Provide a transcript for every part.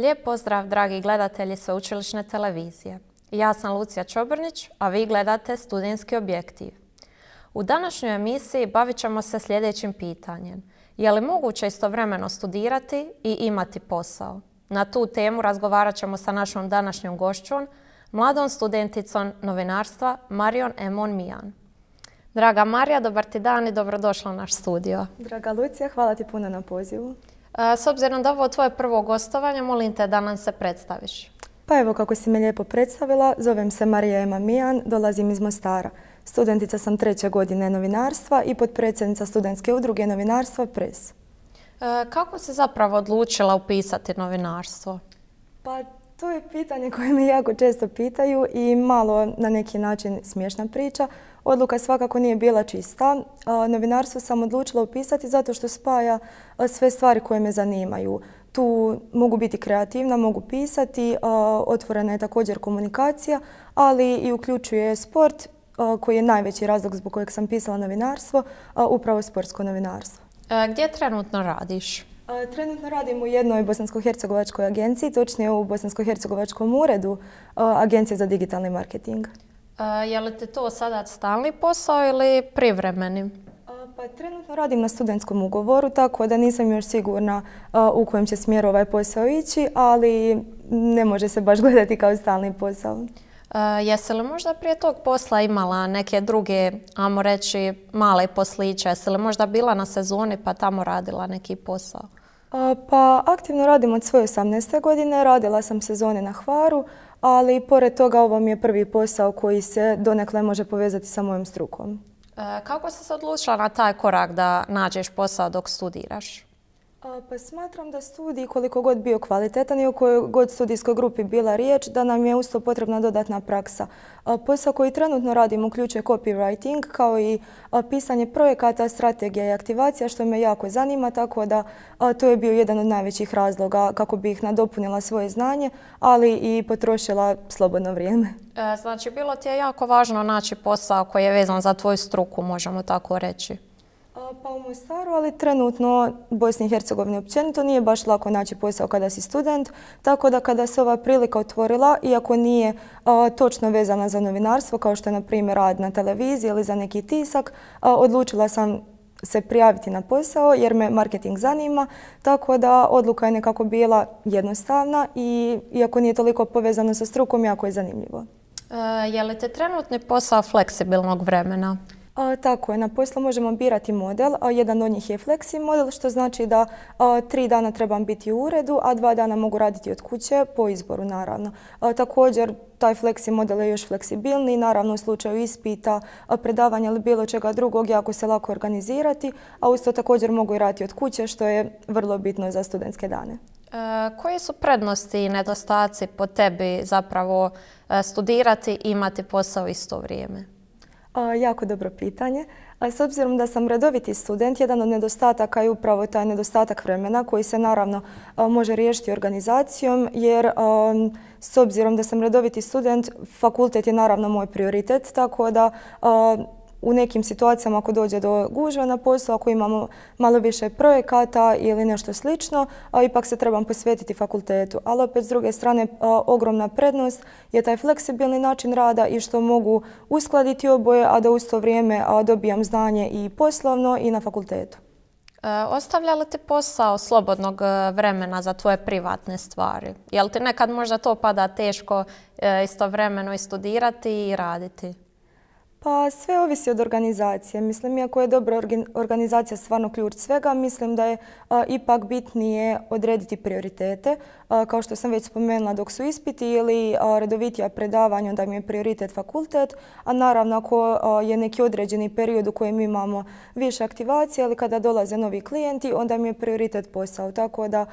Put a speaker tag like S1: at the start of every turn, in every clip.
S1: Lijep pozdrav, dragi gledatelji Sveučilišne televizije. Ja sam Lucija Čobrnić, a vi gledate Studijenski objektiv. U današnjoj emisiji bavit ćemo se sljedećim pitanjem. Je li moguće istovremeno studirati i imati posao? Na tu temu razgovarat ćemo sa našom današnjom gošćom, mladom studenticom novinarstva Marion Emon Mijan. Draga Marija, dobar ti dan i dobrodošla u naš studio.
S2: Draga Lucija, hvala ti puno na pozivu.
S1: S obzirom da je ovo tvoje prvo gostovanje, molim te da nam se predstaviš.
S2: Pa evo kako si me lijepo predstavila, zovem se Marija Ema Mijan, dolazim iz Mostara. Studentica sam treće godine novinarstva i potpredsjednica studentske udruge novinarstva PRES.
S1: Kako si zapravo odlučila upisati novinarstvo?
S2: Pa to je pitanje koje me jako često pitaju i malo na neki način smiješna priča. Odluka svakako nije bila čista. Novinarstvo sam odlučila upisati zato što spaja sve stvari koje me zanimaju. Tu mogu biti kreativna, mogu pisati, otvorena je također komunikacija, ali i uključuje sport koji je najveći razlog zbog kojeg sam pisala novinarstvo, upravo sportsko novinarstvo. E, gdje trenutno radiš? Trenutno radim u jednoj bosansko-hercegovačkoj agenciji, točnije u bosansko-hercegovačkom uredu Agencije za digitalni marketing.
S1: je li ti to sada stalni posao ili privremeni?
S2: pa trenutno radim na studentskom ugovoru, tako da nisam još sigurna u kojem će smjer ovaj posao ići, ali ne može se baš gledati kao stalni posao.
S1: Jesi li možda prije tog posla imala neke druge, ajmo reći, male posliće? Jesi li možda bila na sezoni pa tamo radila neki posao?
S2: Pa aktivno radim od svoje 18. godine, radila sam sezone na Hvaru, ali pored toga ovo mi je prvi posao koji se donekle može povezati sa mojom strukom. E, kako si se odlučila na taj korak da
S1: nađeš posao dok studiraš?
S2: Pa smatram da studij koliko god bio kvalitetan i u kojoj god studijskoj grupi bila riječ, da nam je usto potrebna dodatna praksa. Posao koji trenutno radim uključuje copywriting kao i pisanje projekata, strategija i aktivacija što me jako zanima, tako da to je bio jedan od najvećih razloga kako bih nadopunila svoje znanje, ali i potrošila slobodno vrijeme.
S1: E, znači, bilo ti je jako važno naći posao koji je vezan za tvoju struku, možemo tako reći.
S2: Pa u Mostaru, ali trenutno Bosni i Hercegovini općenito nije baš lako naći posao kada si student, tako da kada se ova prilika otvorila, iako nije točno vezana za novinarstvo, kao što je na primjer rad na televiziji ili za neki tisak, odlučila sam se prijaviti na posao jer me marketing zanima, tako da odluka je nekako bila jednostavna i iako nije toliko povezano sa strukom, jako je zanimljivo.
S1: E, je li te trenutni posao fleksibilnog vremena?
S2: tako je, na poslu možemo birati model, a jedan od njih je flexi model, što znači da tri dana trebam biti u uredu, a dva dana mogu raditi od kuće po izboru naravno. također, taj fleksi model je još fleksibilniji, naravno u slučaju ispita, predavanja ili bilo čega drugog jako se lako organizirati, a usto također mogu i raditi od kuće što je vrlo bitno za studentske dane.
S1: E, koje su prednosti i nedostaci po tebi zapravo e, studirati i imati posao isto vrijeme?
S2: jako dobro pitanje. A s obzirom da sam redoviti student, jedan od nedostataka je upravo taj nedostatak vremena koji se naravno može riješiti organizacijom jer s obzirom da sam redoviti student, fakultet je naravno moj prioritet, tako da u nekim situacijama ako dođe do gužva na poslu, ako imamo malo više projekata ili nešto slično, a ipak se trebam posvetiti fakultetu. Ali opet s druge strane ogromna prednost je taj fleksibilni način rada i što mogu uskladiti oboje, a da u to vrijeme dobijam znanje i poslovno i na fakultetu.
S1: E, Ostavlja li ti posao slobodnog e, vremena za tvoje privatne stvari? Jel ti nekad možda to pada teško e, istovremeno i studirati i raditi?
S2: Pa sve ovisi od organizacije. Mislim, iako je dobra organizacija stvarno ključ svega, mislim da je ipak bitnije odrediti prioritete, kao što sam već spomenula dok su ispiti ili redovitija predavanja onda mi je prioritet fakultet, a naravno ako je neki određeni period u kojem imamo više aktivacije ali kada dolaze novi klijenti, onda mi je prioritet posao. Tako da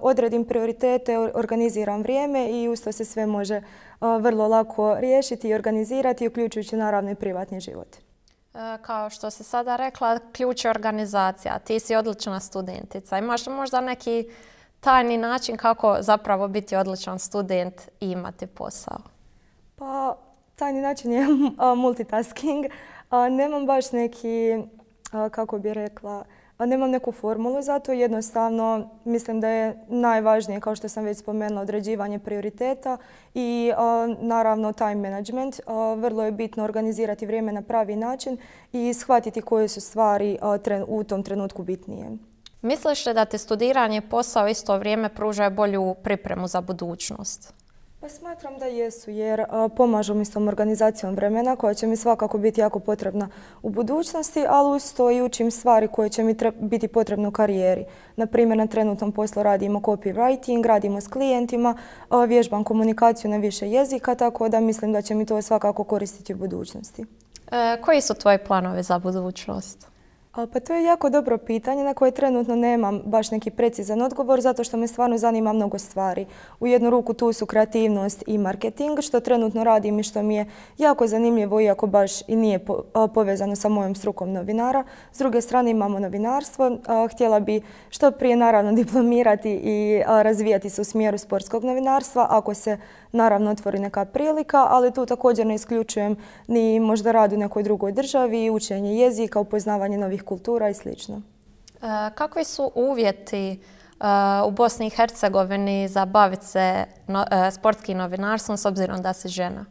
S2: odredim prioritete, organiziram vrijeme i usto se sve može vrlo lako riješiti i organizirati, uključujući naravno i privatni život.
S1: E, kao što si sada rekla, ključ je organizacija. Ti si odlična studentica. Imaš možda neki tajni način kako zapravo biti odličan student i imati posao?
S2: Pa, tajni način je multitasking. Nemam baš neki, kako bi rekla, nemam neku formulu za to. Jednostavno, mislim da je najvažnije, kao što sam već spomenula, određivanje prioriteta i naravno time management. Vrlo je bitno organizirati vrijeme na pravi način i shvatiti koje su stvari u tom trenutku bitnije.
S1: Misliš li da te studiranje i posao isto vrijeme pruža bolju pripremu za budućnost?
S2: Pa smatram da jesu jer pomažu mi s tom organizacijom vremena koja će mi svakako biti jako potrebna u budućnosti, ali uz to i učim stvari koje će mi biti potrebne u karijeri. Na primjer, na trenutnom poslu radimo copywriting, radimo s klijentima, vježbam komunikaciju na više jezika, tako da mislim da će mi to svakako koristiti u budućnosti. E, koji su tvoji planovi za
S1: budućnost?
S2: Pa to je jako dobro pitanje na koje trenutno nemam baš neki precizan odgovor zato što me stvarno zanima mnogo stvari. U jednu ruku tu su kreativnost i marketing što trenutno radim i što mi je jako zanimljivo iako baš i nije povezano sa mojom strukom novinara. S druge strane imamo novinarstvo. htjela bi što prije naravno diplomirati i razvijati se u smjeru sportskog novinarstva ako se naravno otvori neka prilika, ali tu također ne isključujem ni možda rad u nekoj drugoj državi, učenje jezika, upoznavanje novih kultura i sl. E,
S1: kakvi su uvjeti e, u Bosni i Hercegovini za baviti se e, sportskim novinarstvom s obzirom da si žena?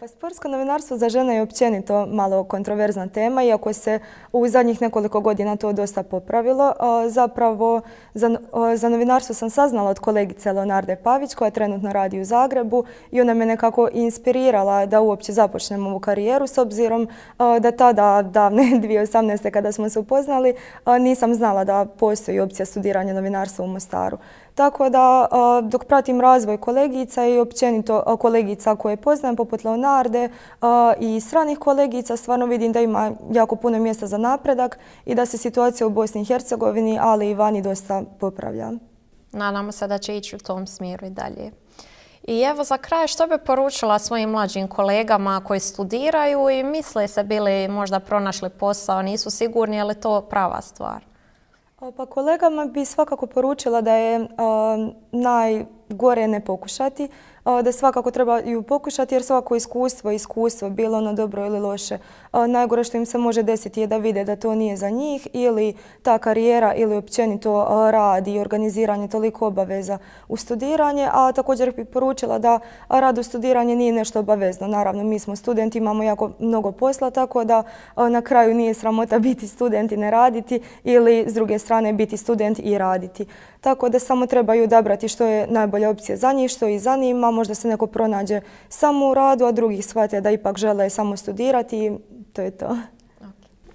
S2: Pa sportsko novinarstvo za žene je općenito malo kontroverzna tema, iako se u zadnjih nekoliko godina to dosta popravilo. Zapravo za, za novinarstvo sam saznala od kolegice Leonarde Pavić koja trenutno radi u Zagrebu i ona me nekako inspirirala da uopće započnem ovu karijeru s obzirom da tada, davne 2018. kada smo se upoznali, nisam znala da postoji opcija studiranja novinarstva u Mostaru. Tako da dok pratim razvoj kolegica i općenito kolegica koje poznajem poput Leonarde i stranih kolegica stvarno vidim da ima jako puno mjesta za napredak i da se situacija u Bosni i Hercegovini ali i vani dosta popravlja. Nadamo se da će ići u tom
S1: smjeru i dalje. I evo za kraj što bi poručila svojim mlađim
S2: kolegama koji
S1: studiraju i misle se bili možda pronašli posao, nisu sigurni je to prava stvar?
S2: Pa kolegama bi svakako poručila da je najgore ne pokušati, da svakako treba ju pokušati jer svako iskustvo, iskustvo, bilo ono dobro ili loše, najgore što im se može desiti je da vide da to nije za njih ili ta karijera ili općenito rad i organiziranje toliko obaveza u studiranje, a također bih poručila da rad u studiranje nije nešto obavezno. Naravno, mi smo studenti, imamo jako mnogo posla, tako da na kraju nije sramota biti student i ne raditi ili s druge strane biti student i raditi. Tako da samo trebaju odabrati što je najbolja opcija za njih, što ih zanimamo možda se neko pronađe samo u radu, a drugi shvate da ipak žele samo studirati i to je to.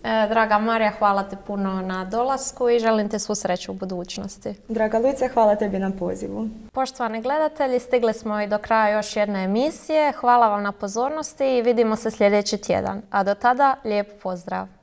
S1: E, draga Marija, hvala te puno na dolasku i želim te svu sreću u budućnosti.
S2: Draga Luce, hvala tebi na pozivu.
S1: Poštovani gledatelji, stigli smo i do kraja još jedne emisije. Hvala vam na pozornosti i vidimo se sljedeći tjedan. A do tada, lijep pozdrav!